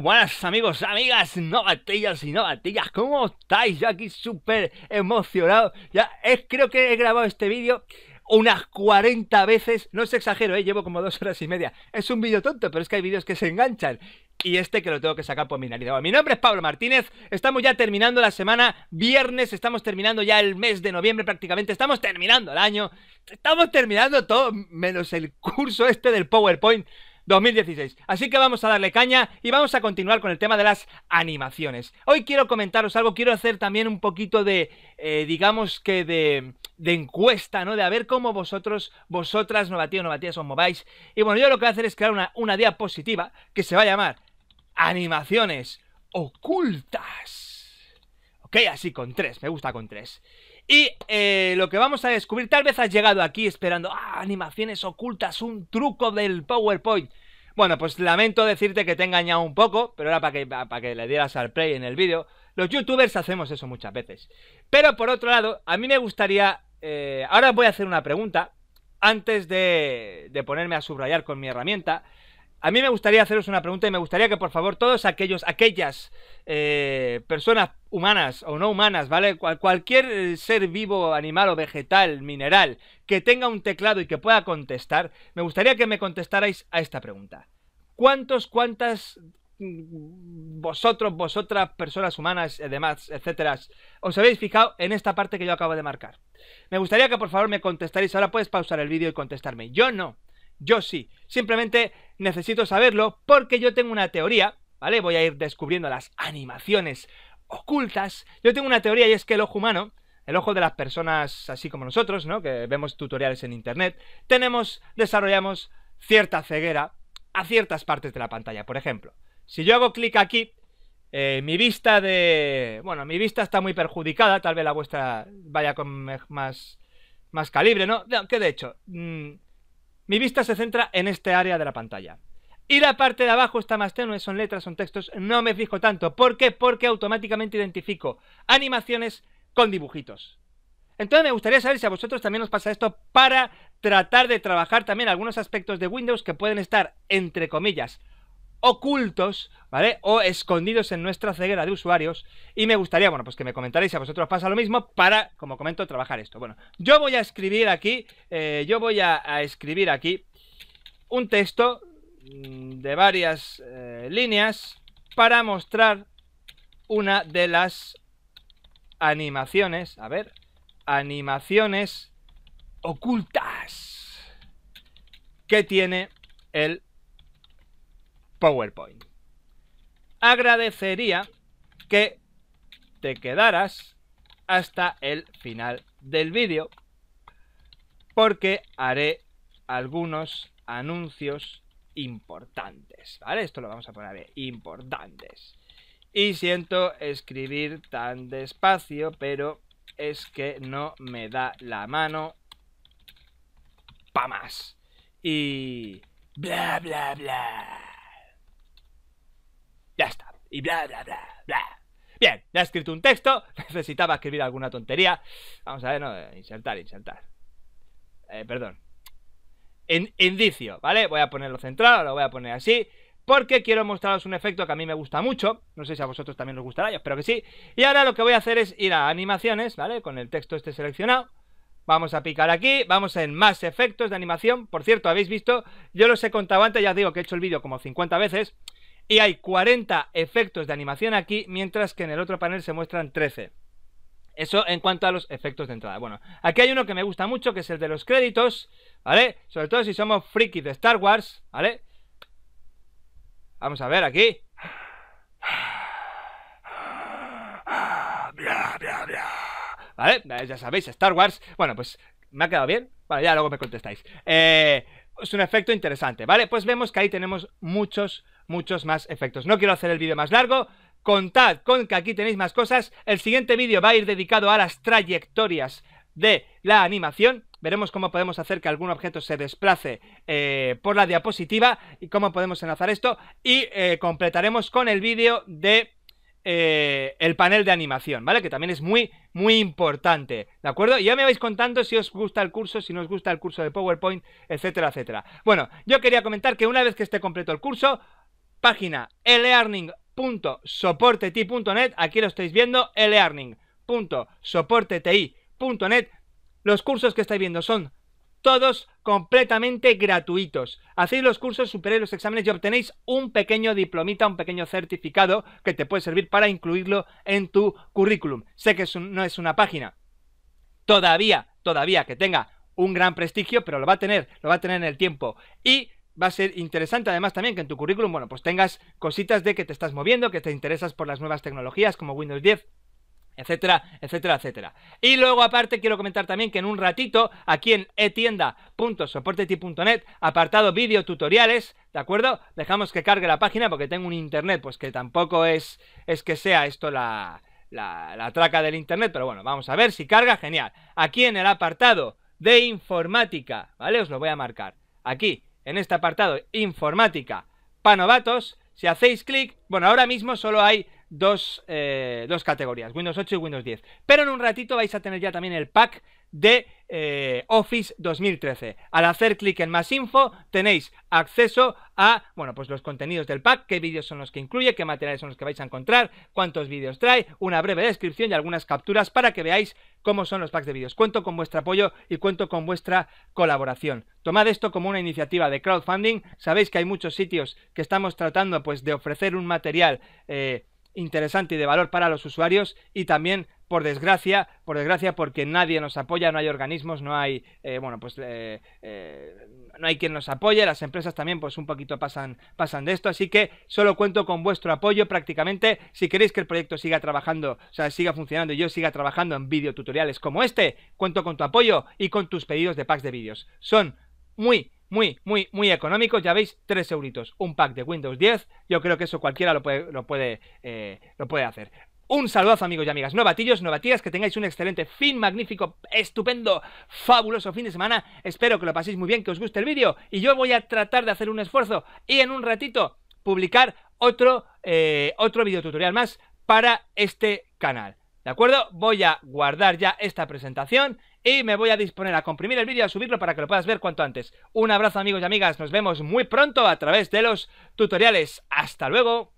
buenas amigos, amigas, novatillas y novatillas, ¿cómo estáis? Yo aquí súper emocionado. Ya es, creo que he grabado este vídeo unas 40 veces. No os exagero, ¿eh? llevo como dos horas y media. Es un vídeo tonto, pero es que hay vídeos que se enganchan. Y este que lo tengo que sacar por mi nariz. mi nombre es Pablo Martínez. Estamos ya terminando la semana. Viernes, estamos terminando ya el mes de noviembre prácticamente. Estamos terminando el año. Estamos terminando todo, menos el curso este del PowerPoint. 2016. Así que vamos a darle caña y vamos a continuar con el tema de las animaciones. Hoy quiero comentaros algo, quiero hacer también un poquito de, eh, digamos que de, encuesta, ¿no? De a ver cómo vosotros, vosotras, novatíos, novatías os mováis. Y bueno, yo lo que voy a hacer es crear una, una diapositiva que se va a llamar Animaciones ocultas. Ok, así con tres, me gusta con tres. Y eh, lo que vamos a descubrir, tal vez has llegado aquí esperando, ah, animaciones ocultas, un truco del PowerPoint. Bueno, pues lamento decirte que te he engañado un poco, pero era para que, le dieras al play en el vídeo. Los youtubers hacemos eso muchas veces. Pero por otro lado, a mí me gustaría... Eh, ahora voy a hacer una pregunta antes de, de ponerme a subrayar con mi herramienta. A mí me gustaría haceros una pregunta y me gustaría que por favor todos aquellos, aquellas eh, personas humanas o no humanas, ¿vale? cualquier eh, ser vivo, animal o vegetal, mineral, que tenga un teclado y que pueda contestar, me gustaría que me contestarais a esta pregunta. ¿Cuántos, cuántas mm, vosotros, vosotras, personas humanas, eh, demás, etcétera, os habéis fijado en esta parte que yo acabo de marcar? Me gustaría que por favor me contestarais. Ahora puedes pausar el vídeo y contestarme. Yo no. Yo sí. Simplemente necesito saberlo porque yo tengo una teoría, ¿vale? Voy a ir descubriendo las animaciones ocultas. Yo tengo una teoría y es que el ojo humano, el ojo de las personas así como nosotros, ¿no? Que vemos tutoriales en internet, tenemos, desarrollamos cierta ceguera a ciertas partes de la pantalla. Por ejemplo, si yo hago clic aquí, eh, mi vista de... Bueno, mi vista está muy perjudicada, tal vez la vuestra vaya con más, más calibre, ¿no? que de hecho... Mm, mi vista se centra en este área de la pantalla. Y la parte de abajo está más tenue, son letras, son textos, no me fijo tanto. ¿Por qué? Porque automáticamente identifico animaciones con dibujitos. Entonces me gustaría saber si a vosotros también os pasa esto para tratar de trabajar también algunos aspectos de Windows que pueden estar, entre comillas, ocultos, ¿vale? O escondidos en nuestra ceguera de usuarios. Y me gustaría, bueno, pues que me comentaréis si a vosotros pasa lo mismo para, como comento, trabajar esto. Bueno, yo voy a escribir aquí, eh, yo voy a, escribir aquí un texto mm, de varias eh, líneas para mostrar una de las animaciones, a ver, animaciones ocultas que tiene el PowerPoint. Agradecería que te quedaras hasta el final del vídeo porque haré algunos anuncios importantes, ¿vale? Esto lo vamos a poner importantes. Y siento escribir tan despacio, pero es que no me da la mano pa' más. Y bla, bla, bla y bla, bla, bla, bla. Bien, ya he escrito un texto, necesitaba escribir alguna tontería. Vamos a ver, no, insertar, insertar. Eh, perdón. En, indicio, ¿vale? Voy a ponerlo centrado, lo voy a poner así porque quiero mostraros un efecto que a mí me gusta mucho, no sé si a vosotros también os gustará, yo espero que sí, y ahora lo que voy a hacer es ir a animaciones, ¿vale? Con el texto este seleccionado, vamos a picar aquí, vamos en más efectos de animación, por cierto, habéis visto, yo los he contado antes, ya os digo que he hecho el vídeo como 50 veces, y hay 40 efectos de animación aquí, mientras que en el otro panel se muestran 13. Eso en cuanto a los efectos de entrada. Bueno, aquí hay uno que me gusta mucho, que es el de los créditos, ¿vale? Sobre todo si somos frikis de Star Wars, ¿vale? Vamos a ver aquí. ¿Vale? Eh, ya sabéis, Star Wars. Bueno, pues, ¿me ha quedado bien? Vale, ya luego me contestáis. Eh, es un efecto interesante, ¿vale? Pues vemos que ahí tenemos muchos muchos más efectos. No quiero hacer el vídeo más largo, contad con que aquí tenéis más cosas. El siguiente vídeo va a ir dedicado a las trayectorias de la animación. Veremos cómo podemos hacer que algún objeto se desplace eh, por la diapositiva y cómo podemos enlazar esto. Y eh, completaremos con el vídeo de eh, el panel de animación, ¿vale? Que también es muy, muy importante, ¿de acuerdo? ya me vais contando si os gusta el curso, si no os gusta el curso de PowerPoint, etcétera, etcétera. Bueno, yo quería comentar que una vez que esté completo el curso, página elearning.soporteti.net, aquí lo estáis viendo, elearning.soporteti.net. Los cursos que estáis viendo son todos completamente gratuitos. Hacéis los cursos, superáis los exámenes y obtenéis un pequeño diplomita, un pequeño certificado que te puede servir para incluirlo en tu currículum. Sé que no es una página todavía, todavía que tenga un gran prestigio, pero lo va a tener, lo va a tener en el tiempo. Y va a ser interesante además también que en tu currículum, bueno, pues tengas cositas de que te estás moviendo, que te interesas por las nuevas tecnologías como Windows 10, etcétera, etcétera, etcétera. Y luego aparte quiero comentar también que en un ratito aquí en etienda.soporteti.net, apartado video tutoriales, ¿de acuerdo? Dejamos que cargue la página porque tengo un internet pues que tampoco es es que sea esto la la, la traca del internet, pero bueno, vamos a ver si carga, genial. Aquí en el apartado de informática, ¿vale? Os lo voy a marcar. Aquí, en este apartado informática para novatos, si hacéis clic, bueno, ahora mismo solo hay eh, dos, categorías, Windows 8 y Windows 10. Pero en un ratito vais a tener ya también el pack de eh, Office 2013. Al hacer clic en más info tenéis acceso a, bueno, pues los contenidos del pack, qué vídeos son los que incluye, qué materiales son los que vais a encontrar, cuántos vídeos trae, una breve descripción y algunas capturas para que veáis cómo son los packs de vídeos. Cuento con vuestro apoyo y cuento con vuestra colaboración. Tomad esto como una iniciativa de crowdfunding. Sabéis que hay muchos sitios que estamos tratando pues de ofrecer un material eh, interesante y de valor para los usuarios y también por desgracia, por desgracia porque nadie nos apoya, no hay organismos, no hay, eh, bueno, pues eh, eh, no hay quien nos apoye, las empresas también pues un poquito pasan, pasan de esto, así que solo cuento con vuestro apoyo prácticamente, si queréis que el proyecto siga trabajando, o sea, siga funcionando y yo siga trabajando en tutoriales como este, cuento con tu apoyo y con tus pedidos de packs de vídeos, son muy muy, muy, muy económico, Ya veis, 3 euritos. Un pack de Windows 10. Yo creo que eso cualquiera lo puede, lo puede, eh, lo puede hacer. Un saludazo amigos y amigas, no batillas que tengáis un excelente fin, magnífico, estupendo, fabuloso fin de semana. Espero que lo paséis muy bien, que os guste el vídeo y yo voy a tratar de hacer un esfuerzo y en un ratito publicar otro, eh, otro videotutorial más para este canal. ¿De acuerdo? Voy a guardar ya esta presentación y me voy a disponer a comprimir el vídeo, a subirlo para que lo puedas ver cuanto antes. Un abrazo amigos y amigas, nos vemos muy pronto a través de los tutoriales. ¡Hasta luego!